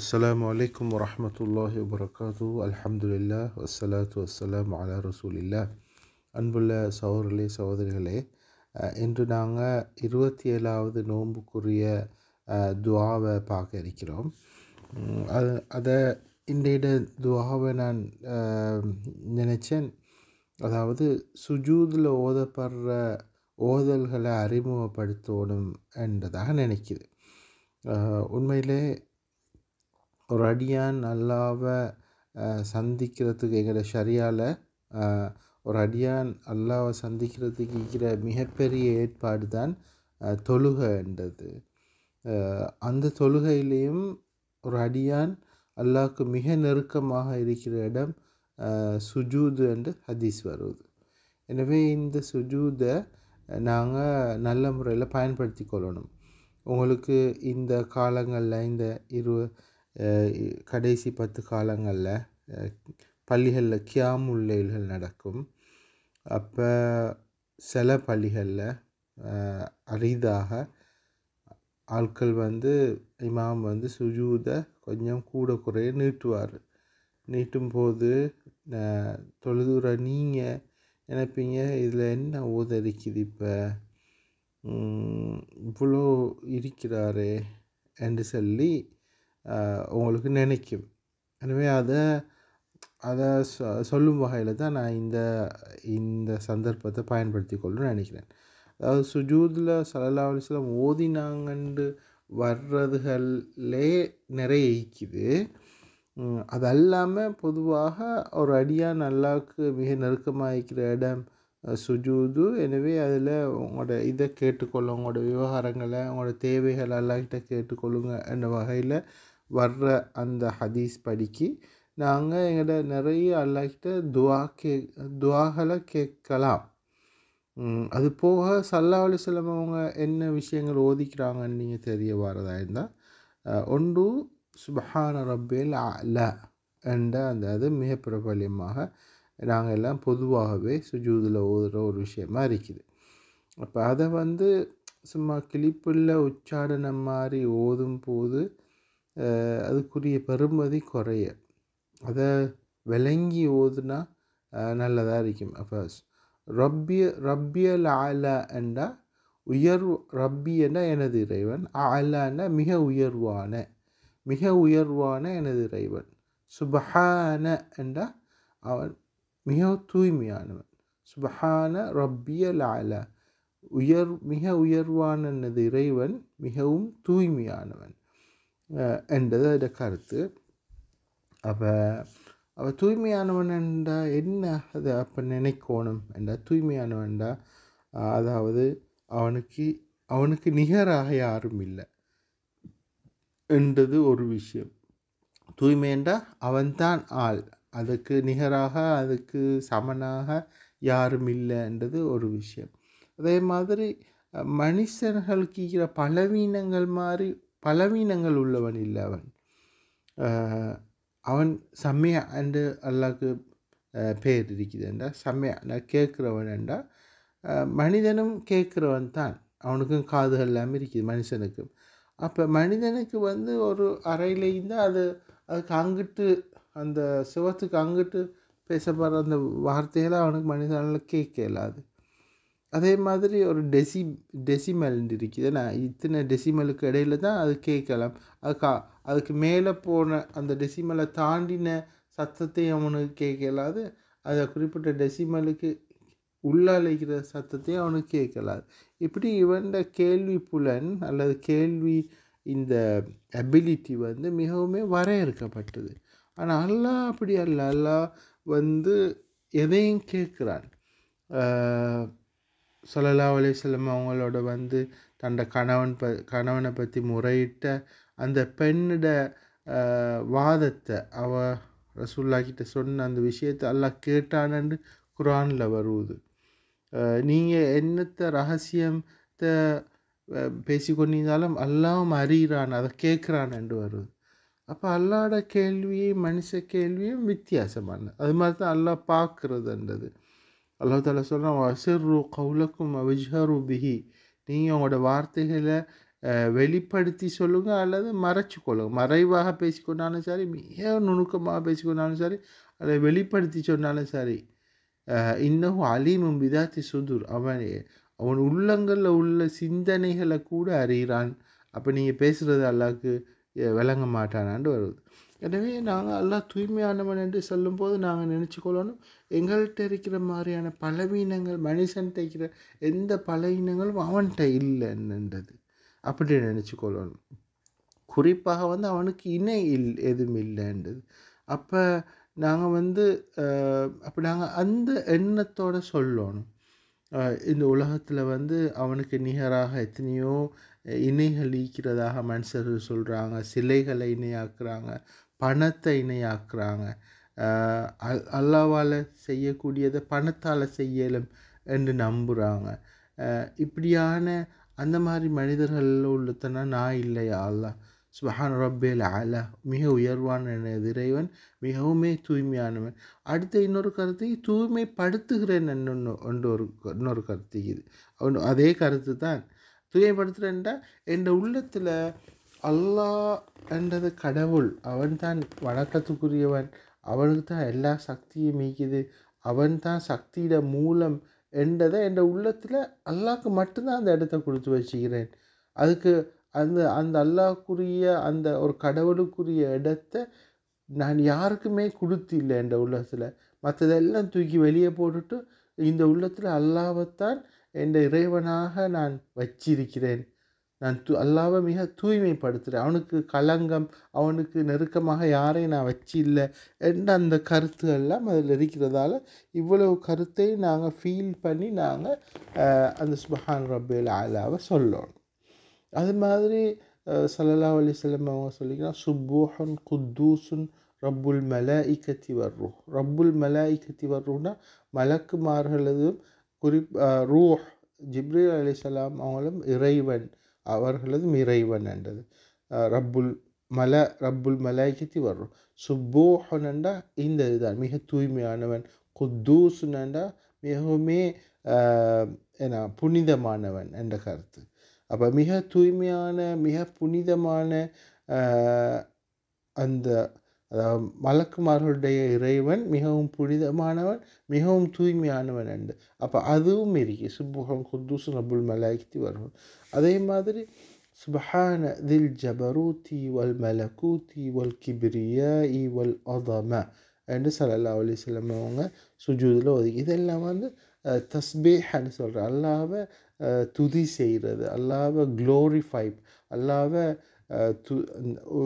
السلام عليكم ورحمة الله وبركاته الحمد لله والصلاة والسلام على رسول الله அன்புள்ள சகோதரர்களே சகோதரிகளே இன்று நாங்கள் இருபத்தி ஏழாவது நோன்புக்குரிய துவாவை பார்க்க இருக்கிறோம் அது அதை இந்த துவாவை நான் நினச்சேன் அதாவது சுஜூதில் ஓதப்படுற ஓதல்களை அறிமுகப்படுத்தணும் என்றதாக நினைக்கிது உண்மையிலே ஒரு அடியான் அல்லாவை சந்திக்கிறதுக்கு எங்களோட ஷரியாவில் ஒரு அடியான் அல்லாவை சந்திக்கிறதுக்கு இருக்கிற மிகப்பெரிய ஏற்பாடு தான் தொழுகைன்றது அந்த தொழுகையிலையும் ஒரு அடியான் அல்லாவுக்கு மிக நெருக்கமாக இருக்கிற இடம் சுஜூது என்று ஹதீஸ் வருது எனவே இந்த சுஜூதை நாங்கள் நல்ல முறையில் பயன்படுத்தி கொள்ளணும் உங்களுக்கு இந்த காலங்களில் இந்த இரு கடைசி பத்து காலங்களில் பள்ளிகளில் கியாம் உள்ளைகள் நடக்கும் அப்போ சில பள்ளிகளில் அரிதாக ஆட்கள் வந்து இமாம் வந்து சுஜூதை கொஞ்சம் கூட குறைய நீட்டுவார் நீட்டும் போது தொழுதுற நீங்கள் நினைப்பீங்க இதில் என்ன ஊத இப்போ இவ்வளோ இருக்கிறாரே என்று சொல்லி உங்களுக்கு நினைக்கும் எனவே அதை அதை சொ சொல்லும் வகையில் தான் நான் இந்த இந்த சந்தர்ப்பத்தை பயன்படுத்தி கொள்ளணும்னு நினைக்கிறேன் அதாவது சுஜூதில் சலல்லா அலிஸ்லாம் ஓதினாங்கண்டு வர்றதுகளே நிறைய ஈக்குது அது அல்லாமல் பொதுவாக ஒரு அடியாக நல்லாவுக்கு மிக நெருக்கமாக இருக்கிற இடம் சுஜூது எனவே அதில் உங்களோட இதை கேட்டுக்கொள்ள உங்களோட விவகாரங்களை உங்களோட தேவைகள் கிட்ட கேட்டுக்கொள்ளுங்க என்ற வகையில் வர்ற அந்த ஹதீஸ் படிக்கி நாங்கள் எங்கள்கிட்ட நிறைய அல்லாக்கிட்ட துவா கே துவாகளை கேட்கலாம் அது போக சல்லா அலிஸ்லம் அவங்க என்ன விஷயங்கள் ஓதிக்கிறாங்கன்னு நீங்கள் தெரிய வரதா இருந்தால் ஒன்று சுபஹான ரப்பேல் அல என்ற அந்த அது மிக பிரபலியமாக நாங்கள் எல்லாம் பொதுவாகவே சுஜூதில் ஓதுகிற ஒரு விஷயமாக இருக்குது அப்போ அதை வந்து சும்மா கிளிப்புள்ள உச்சாடனம் மாதிரி ஓதும் போது அதுக்குரிய பெறுமதி குறைய அதை விளங்கி ஓதுனா நல்லதாக இருக்கும் அப்போ ரப்பிய ரப்பிய லாலா என்றா உயர்வு ரப்பி என்றால் எனது இறைவன் ஆலான்னா மிக உயர்வான மிக உயர்வான எனது இறைவன் சுபஹான என்றா அவன் மிக தூய்மையானவன் சுபஹான ரப்பிய லாலா உயர் மிக உயர்வான எனது இறைவன் மிகவும் தூய்மையானவன் என்றது அதில் கருத்து அப்போ அப்போ தூய்மையானவன் என்றால் என்ன அதை அப்போ நினைக்கணும் என்றால் தூய்மையானவன்டா அதாவது அவனுக்கு அவனுக்கு நிகராக யாரும் இல்லை என்றது ஒரு விஷயம் தூய்மை என்றால் அவன்தான் ஆள் அதுக்கு நிகராக அதுக்கு சமனாக யாரும் இல்லைன்றது ஒரு விஷயம் அதே மாதிரி மனுஷர்களுக்கு பலவீனங்கள் மாதிரி பலவீனங்கள் உள்ளவன் இல்லை அவன் அவன் செம்மையா என்று அல்லாக்கு பேர் இருக்குதுண்டா செம்மையா நான் கேட்குறவன்டா மனிதனும் கேட்குறவன் தான் அவனுக்கும் காது இல்லாமல் இருக்குது மனுஷனுக்கும் அப்போ மனிதனுக்கு வந்து ஒரு அறையில் இருந்தால் அது அதுக்கு அங்கிட்டு அந்த சிவத்துக்கு அங்கிட்டு பேசப்படுற அந்த வார்த்தையெல்லாம் அவனுக்கு மனிதனால் கேட்க இல்லாது அதே மாதிரி ஒரு டெசி டெசிமல் இருக்குது ஏன்னா இத்தனை டெசிமலுக்கு இடையில தான் அது கேட்கலாம் அது கா அதுக்கு மேலே போன அந்த டெசிமலை தாண்டின சத்தத்தையும் அவனுக்கு கேட்கலாது அதை குறிப்பிட்ட டெசிமலுக்கு உள்ளழைக்கிற சத்தத்தையும் அவனுக்கு கேட்கலாது இப்படி இவன் கேள்வி புலன் அல்லது கேள்வி இந்த அபிலிட்டி வந்து மிகவும் வரையறுக்கப்பட்டது ஆனால் அல்லா அப்படி அல்ல அல்லா வந்து எதையும் கேட்குறான் சொல்லலா அலிசல்லம் அவங்களோட வந்து தன்னோட கணவன் ப கணவனை பற்றி முறையிட்ட அந்த பெண்ணோட வாதத்தை அவ ரசூல்லாக்கிட்ட சொன்ன அந்த விஷயத்தை எல்லாம் கேட்டானு குரானில் வருவது நீங்கள் என்னத்த ரகசியத்தை பேசி கொண்டிருந்தாலும் அல்லாவும் அறிகிறான் அதை கேட்குறான் என்று வருது அப்போ அல்லாட கேள்வியும் மனுஷ கேள்வியும் வித்தியாசமானது அது மாதிரி தான் எல்லாம் பார்க்குறதுன்றது அல்லாஹ் தாலா சொல்கிறான் அசர்ரு கவுலக்கும் அவிஜ்ஹரு பிஹி நீங்கள் உங்களோட வார்த்தைகளை வெளிப்படுத்தி சொல்லுங்கள் அல்லது மறைச்சு கொள்ளுங்கள் மறைவாக பேசிக்கொண்டாலும் சரி மிக நுணுக்கமாக பேசிக்கொண்டாலும் சரி அதை வெளிப்படுத்தி சொன்னாலும் சரி இன்னும் அலீமும் விதாத்தி சுதூர் அவன் அவன் உள்ளங்களில் உள்ள சிந்தனைகளை கூட அறிகிறான் அப்போ நீங்கள் பேசுகிறது அல்லாவுக்கு விளங்க மாட்டானான்னு வருது எனவே நாங்கள் எல்லாம் தூய்மையானவன் என்று சொல்லும்போது நாங்கள் நினச்சி கொள்ளணும் எங்கள்கிட்ட இருக்கிற மாதிரியான பலவீனங்கள் மனுஷன்ட்ட இருக்கிற எந்த பலவீனங்களும் அவன்கிட்ட இல்லைன்றது அப்படி நினச்சிக்கொள்ளணும் குறிப்பாக வந்து அவனுக்கு இணை இல் எதுவும் இல்லைன்றது அப்போ நாங்கள் வந்து அப்போ நாங்கள் அந்த எண்ணத்தோடு சொல்லணும் இந்த உலகத்தில் வந்து அவனுக்கு நிகராக எத்தனையோ இணைகள் ஈக்கிறதாக மனுஷர்கள் சொல்கிறாங்க சிலைகளை இணையாக்குறாங்க பணத்தை இணையாக்குறாங்க அல் அல்லாவால் செய்யக்கூடியதை பணத்தால் செய்யலும் என்று நம்புகிறாங்க இப்படியான அந்த மாதிரி மனிதர்களில் உள்ளத்தனா நான் இல்லையா அல்லா சுபஹான் ரப்பேல் அல மிக உயர்வான இறைவன் மிகவுமே தூய்மையானவன் அடுத்த இன்னொரு கருத்து தூய்மைப்படுத்துகிறேன் என்னொன்று ஒன்று ஒரு இன்னொரு கருத்து இது அதே கருத்து தான் தூய்மைப்படுத்துகிறேன்டா என் உள்ளத்தில் அல்லாஹ் என்றது கடவுள் அவன்தான் வணக்கத்துக்குரியவன் அவனுக்கு தான் எல்லா சக்தியும் மீக்குது அவன்தான் சக்தியிட மூலம் என்றதை என் உள்ளத்தில் அல்லாவுக்கு மட்டும்தான் அந்த இடத்த கொடுத்து வச்சுக்கிறேன் அதுக்கு அந்த அந்த அல்லாவுக்குரிய அந்த ஒரு கடவுளுக்குரிய இடத்த நான் யாருக்குமே கொடுத்து இல்லை என்ற உள்ளத்தில் மற்றதெல்லாம் தூக்கி வெளியே போட்டுட்டு இந்த உள்ளத்தில் அல்லாவைத்தான் என் இறைவனாக நான் வச்சிருக்கிறேன் நான் து அல்லாவை மிக தூய்மைப்படுத்துகிறேன் அவனுக்கு கலங்கம் அவனுக்கு நெருக்கமாக யாரையும் நான் வச்சு இல்லை என்ற அந்த கருத்து எல்லாம் அதில் இருக்கிறதால இவ்வளவு கருத்தை நாங்கள் ஃபீல் பண்ணி நாங்கள் அந்த சுபஹான் ரபேல் அலாவை சொல்லணும் அது மாதிரி சல்லா அலி செல்லம் அவங்க சொல்லிக்கலாம் சுப்போஹன் குத்தூசுன் ரப்புல் மலாய்கத்தி வர்றோம் ரப்புல் மலாய்கத்தி வர்றோம்னா மலக்குமார்களதும் குறிப் ரூஹ் ஜிப்ரீல் அலிசலாம் அவங்களும் இறைவன் அவர்களது இறைவன் என்றது ரப்புல் மல ரப்புல் மலாய்க்கத்தி வர்றோம் சுப்போஹனண்டா இந்த இதுதான் மிக தூய்மையானவன் குத்தூசுனண்டா மிகவுமே என்ன புனிதமானவன் என்ற கருத்து அப்போ மிக தூய்மையான மிக புனிதமான அந்த அதாவது மலக்குமார்களுடைய இறைவன் மிகவும் புனிதமானவன் மிகவும் தூய்மையானவன் அண்டு அப்போ அதுவும் இருக்கு சுப்புகம் குந்தூசு நபுல் மலாய்க்கு வரும் அதே மாதிரி சுபஹான தில் ஜபரூத்தி வல் மலக்கூத்தி வல் கிபிரியா இ வல் அதம அண்டு சலல்லா அலிஸ்லம் அவங்க சுஜூதில் ஒதுக்கி இதெல்லாம் வந்து தஸ்பேஹன்னு சொல்கிறேன் அல்லாவை துதி செய்கிறது அல்லாவை க்ளோரிஃபை அல்லாவை து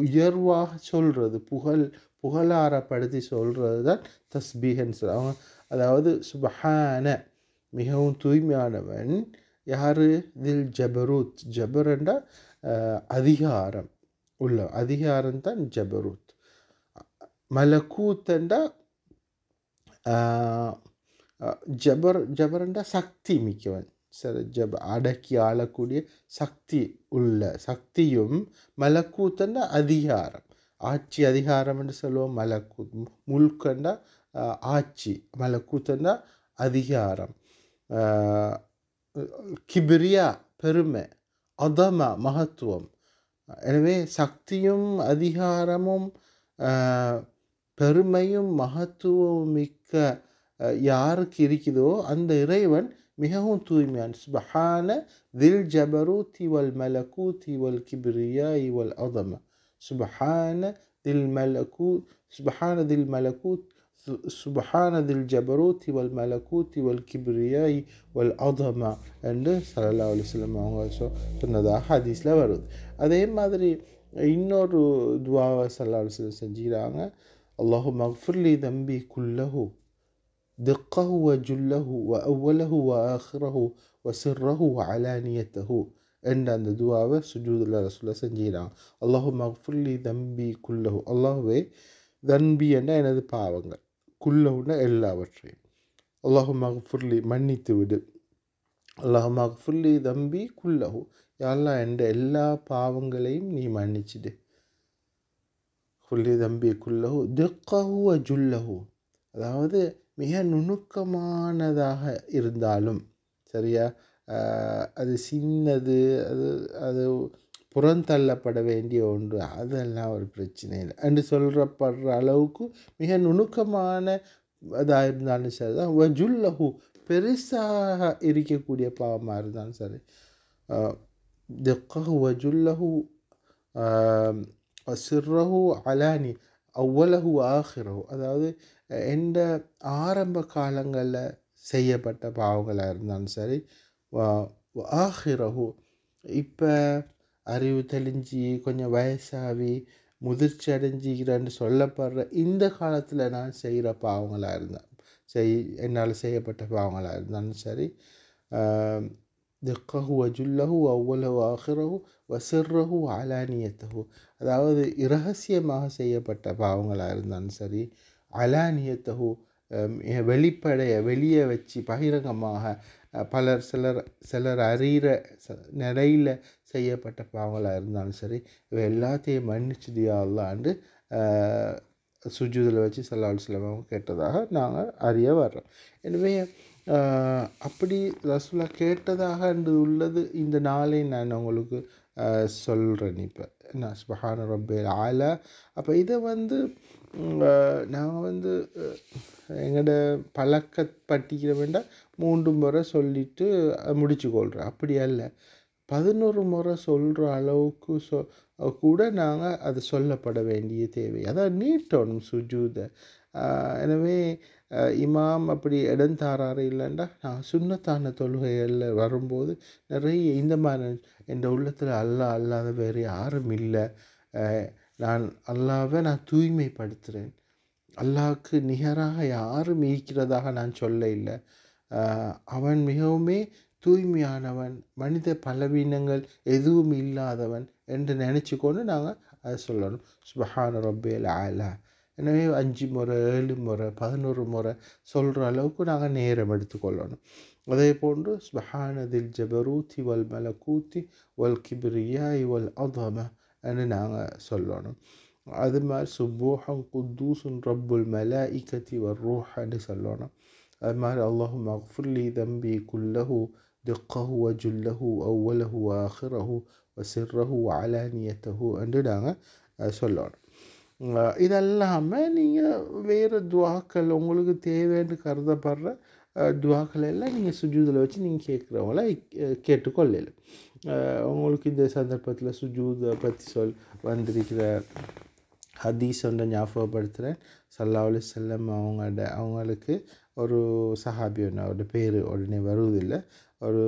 உயர்வாக சொல்கிறது புகழ் புகழாரப்படுத்தி சொல்கிறது தான் தஸ்பீஹன்னு சொல்ல அதாவது சுபஹான மிகவும் தூய்மையானவன் யார் தில் ஜபரூத் ஜபர் என்றால் அதிகாரம் உள்ள அதிகாரம் தான் ஜபரூத் மலக்கூத் ஜபர் ஜபரண்டா சக்தி மிக்கவன் ஜப அடக்கி ஆளக்கூடிய சக்தி உள்ள சக்தியும் மலக்கூத்தன்னா அதிகாரம் ஆட்சி அதிகாரம் என்று சொல்லுவோம் மலக்கூத் முல்கண்டா ஆட்சி மலக்கூத்தன்னா அதிகாரம் கிபிரியா பெருமை அதம மகத்துவம் எனவே சக்தியும் அதிகாரமும் பெருமையும் மகத்துவம் மிக்க யாருக்கு இருக்குதோ அந்த இறைவன் மிகவும் தூய்மையான சுபஹான தில் ஜபரூத்தி வல் மலக்கூத்தி வல் கிபிரியாய் வல் அதம சுபஹான தில் மலக்கூத் சுபஹான தில் மலக்கூத் سبحان ذي الجبروت والملكوت والكبرياء والعظمة என்று சல்லா அலிஸ்லாம் அவங்க சொன்னதாக ஹதீஸில் வருது அதே மாதிரி இன்னொரு துவாவை சல்லா அலிஸ்லாம் செஞ்சுக்கிறாங்க அல்லாஹு மஃபுர்லி தம்பி குல்லஹூ دقه وجله وأوله وآخره وسره وعلانيته എന്താണ് ദുവാവ് സുജൂദുല്ല റസൂല செஞ்சிடான் அல்லாஹு மஃபுல்லி தம்பி குல்லஹு அல்லாஹுவே தன்பி என்ற எனது பாவங்கள் குல்லவுன்னா எல்லாவற்றையும் அல்லாஹு மஃபுல்லி மன்னித்து விடு அல்லாஹு மஃபுல்லி தம்பி குல்லஹு யாரெல்லாம் என்ற எல்லா பாவங்களையும் நீ மன்னிச்சிடு குல்லி தம்பி குல்லஹு திக்கஹு ஜுல்லஹு அதாவது மிக நுணுக்கமானதாக இருந்தாலும் சரியா அது சின்னது அது அது புறந்தள்ளப்பட வேண்டிய ஒன்று அதெல்லாம் ஒரு பிரச்சனை இல்லை என்று சொல்கிறப்படுற அளவுக்கு மிக நுணுக்கமான இதாக இருந்தாலும் சரி தான் வஜுல்லஹு பெருசாக இருக்கக்கூடிய பாவமாக இருந்தாலும் சரி திக்கஹு வஜுல்லஹு அலானி அவ்வளவு ஆகிறோம் அதாவது எந்த ஆரம்ப காலங்களில் செய்யப்பட்ட பாவங்களாக இருந்தாலும் சரி ஆகிறகு இப்போ அறிவு தெளிஞ்சு கொஞ்சம் வயசாகி முதிர்ச்சி அடைஞ்சிக்கிறேன்னு சொல்லப்படுற இந்த காலத்தில் நான் செய்கிற பாவங்களாக இருந்தேன் செய் என்னால் செய்யப்பட்ட பாவங்களாக இருந்தாலும் சரி திக்கஹு ஜுல்லஹு அவ்வளவு ஆகிறகு வசிறகு அலானியத்தஹு அதாவது இரகசியமாக செய்யப்பட்ட பாவங்களாக இருந்தாலும் சரி அலானியத்தஹு வெளிப்படைய வெளியே வச்சு பகிரங்கமாக பலர் சிலர் சிலர் அறிகிற நிலையில் செய்யப்பட்ட பாவங்களாக இருந்தாலும் சரி இவை எல்லாத்தையும் மன்னிச்சுதியா அல்லாண்டு வச்சு சல்லாஹ் சிலமாக கேட்டதாக நாங்கள் அறிய வர்றோம் எனவே அப்படி ரசகுல்லா கேட்டதாக என்று உள்ளது இந்த நாளை நான் உங்களுக்கு சொல்கிறேன் இப்போ நான் சுபகான ரொம்ப ஆலா அப்போ இதை வந்து நாங்கள் வந்து எங்களோட பழக்கப்பட்டிக்கிற வேண்டாம் மூன்று முறை சொல்லிவிட்டு முடிச்சு கொள்கிறேன் அப்படி அல்ல பதினொரு முறை சொல்கிற அளவுக்கு சொ கூட நாங்கள் அது சொல்லப்பட வேண்டிய தேவை அதான் நீட்டணும் சுஜூத எனவே இமாம் அப்படி இடம் தாராறு இல்லைண்டா நான் சுண்ணத்தான தொழுகைகளில் வரும்போது நிறைய இந்த மாதிரி என் உள்ளத்தில் அல்லா அல்லாத வேறு யாரும் இல்லை நான் அல்லாவை நான் தூய்மைப்படுத்துகிறேன் அல்லாவுக்கு நிகராக யாரும் இருக்கிறதாக நான் சொல்ல இல்லை அவன் மிகவும் தூய்மையானவன் மனித பலவீனங்கள் எதுவும் இல்லாதவன் என்று நினச்சிக்கொண்டு நாங்கள் அதை சொல்லணும் சுபஹான ரொப்பேல் ஆலா எனவே அஞ்சு முறை ஏழு முறை பதினோரு முறை சொல்கிற அளவுக்கு நாங்கள் நேரம் எடுத்துக்கொள்ளணும் அதே போன்று சுபஹானதில் ஜபரூத்தி வல் மலக்கூத்தி வல் கிபிரியா இவல் அதம என்று நாங்கள் சொல்லணும் அது மாதிரி சுபோஹம் குத்தூசுன் ரப்புல் மல இக்கத்தி வர் ரூஹன்னு சொல்லணும் அது மாதிரி அல்லாஹும் மஃபுல்லி தம்பி குல்லஹூ دقه وجله أوله وآخره وسره وعلانيته நாங்கள் சொல்லணும் இதெல்லாமே நீங்கள் வேறு துவாக்கள் உங்களுக்கு தேவைன்னு கருதப்படுற துவாக்கள் எல்லாம் நீங்கள் சுஜூதில் வச்சு நீங்கள் கேட்குறவங்கள கேட்டுக்கொள்ளல உங்களுக்கு இந்த சந்தர்ப்பத்தில் சுஜூதை பற்றி சொல் வந்திருக்கிற ஹதீஸ் ஒன்றை ஞாபகப்படுத்துகிறேன் சல்லா அலி செல்லம் அவங்களோட அவங்களுக்கு ஒரு சஹாபி ஒன்று அவரோட பேர் உடனே வருவதில்லை ஒரு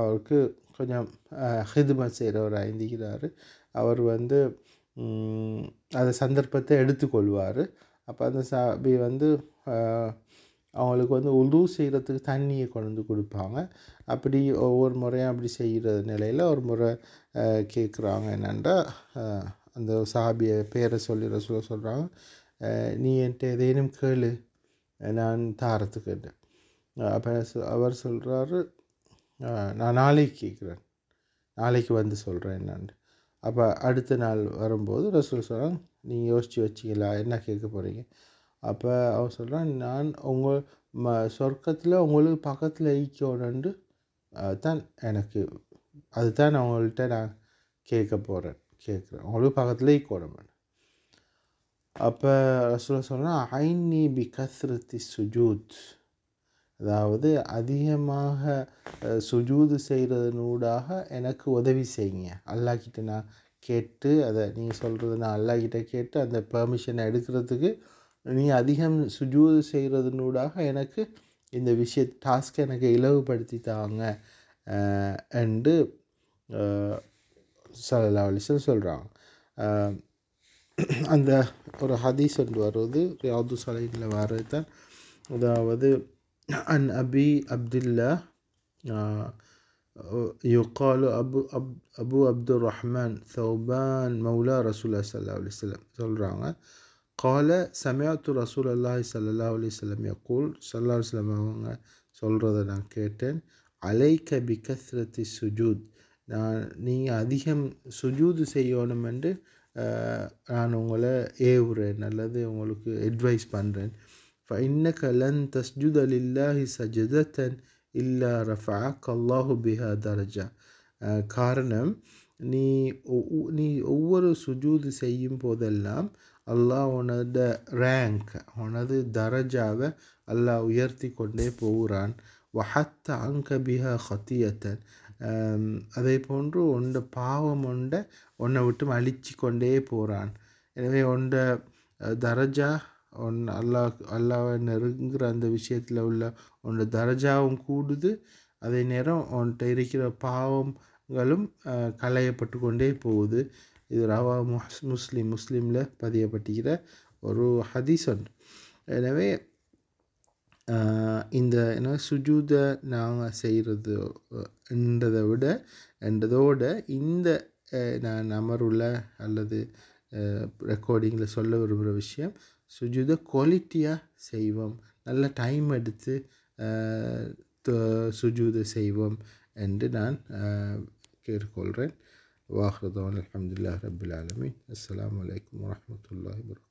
அவருக்கு கொஞ்சம் ஹிதுமத் செய்கிறவர் இருந்திக்கிறார் அவர் வந்து அந்த சந்தர்ப்பத்தை எடுத்துக்கொள்வார் அப்போ அந்த சாபி வந்து அவங்களுக்கு வந்து உது செய்கிறதுக்கு தண்ணியை கொண்டு வந்து கொடுப்பாங்க அப்படி ஒவ்வொரு முறையும் அப்படி செய்கிற நிலையில் ஒரு முறை கேட்குறாங்க என்னென்னா அந்த சாபியை பேரை சொல்லிட சொல்ல சொல்கிறாங்க நீ என்கிட்ட ஏதேனும் கேளு நான் தாரத்துக்கு அப்போ அவர் சொல்கிறாரு நான் நாளைக்கு கேட்குறேன் நாளைக்கு வந்து சொல்கிறேன் என்னான்னு அப்போ அடுத்த நாள் வரும்போது ரசூல் சொல்கிறான் நீங்கள் யோசித்து வச்சிங்களா என்ன கேட்க போகிறீங்க அப்போ அவன் சொல்கிறான் நான் உங்கள் ம சொர்க்கத்தில் உங்களுக்கு பக்கத்தில் ஈக்கணுண்டு தான் எனக்கு அதுதான் அவங்கள்ட்ட நான் கேட்க போகிறேன் கேட்குறேன் உங்களுக்கு பக்கத்தில் ஈக்கணும் அப்போ ரசூல் ஐ நீ பி கஸ்ரத்தி சுஜூத் அதாவது அதிகமாக சுஜூது செய்கிறதனூடாக எனக்கு உதவி செய்யுங்க அல்லாக்கிட்ட நான் கேட்டு அதை நீங்கள் சொல்கிறது நான் அல்லாக்கிட்ட கேட்டு அந்த பெர்மிஷனை எடுக்கிறதுக்கு நீ அதிகம் சுஜூது செய்கிறதனூடாக எனக்கு இந்த விஷய டாஸ்க்கை எனக்கு இழவுபடுத்தி தாங்க என்று சலாவலிசன் சொல்கிறாங்க அந்த ஒரு ஹதீஸ் ஒன்று வருவது யாவது சலையில் வர்றது தான் அதாவது عن أبي عبد الله يقال أبو, أب أبو عبد الرحمن ثوبان مولى رسول الله صلى الله عليه وسلم சொல்கிறாங்க قال سمعت رسول الله صلى الله عليه وسلم يقول صلى الله عليه وسلم அவங்க சொல்கிறத நான் கேட்டேன் அலைக்க பிகஸ்ரத்தி சுஜூத் நான் நீங்கள் அதிகம் சுஜூது செய்யணும் என்று நான் உங்களை ஏவுறேன் அல்லது உங்களுக்கு அட்வைஸ் பண்ணுறேன் فإنك لن تسجد لله سجدة إلا رفعك الله بها درجة காரணம் நீ நீ ஒவ்வொரு சுஜூது செய்யும் போதெல்லாம் அல்லாஹ் உனது ரேங்க் உனது தரஜாவை அல்லாஹ் உயர்த்தி கொண்டே போகிறான் வஹத்த அங்க அங்கபிஹா ஹத்தியத்தன் அதே போன்று உண்ட பாவம் உண்ட உன்னை விட்டு அழிச்சு கொண்டே போகிறான் எனவே உண்ட தரஜா உன் அல்லாஹ் அல்லாவை நெருங்குற அந்த விஷயத்தில் உள்ள உன்னோட தரஜாவும் கூடுது அதே நேரம் உன்கிட்ட இருக்கிற பாவங்களும் களையப்பட்டு கொண்டே போகுது இது ரவா முஸ் முஸ்லீம் முஸ்லீமில் பதியப்பட்டுகிற ஒரு ஹதீஸ் ஒன்று எனவே இந்த என்ன சுஜூத நாங்கள் செய்கிறது என்றதை விட என்றதோட இந்த நான் அமருள்ள அல்லது ரெக்கார்டிங்கில் சொல்ல விரும்புகிற விஷயம் சுஜிதை குவாலிட்டியாக செய்வோம் நல்ல டைம் எடுத்து சுஜூதை செய்வோம் என்று நான் கேட்டுக்கொள்கிறேன் واخر دعوانا الحمد لله رب العالمين السلام عليكم ورحمه الله وبركاته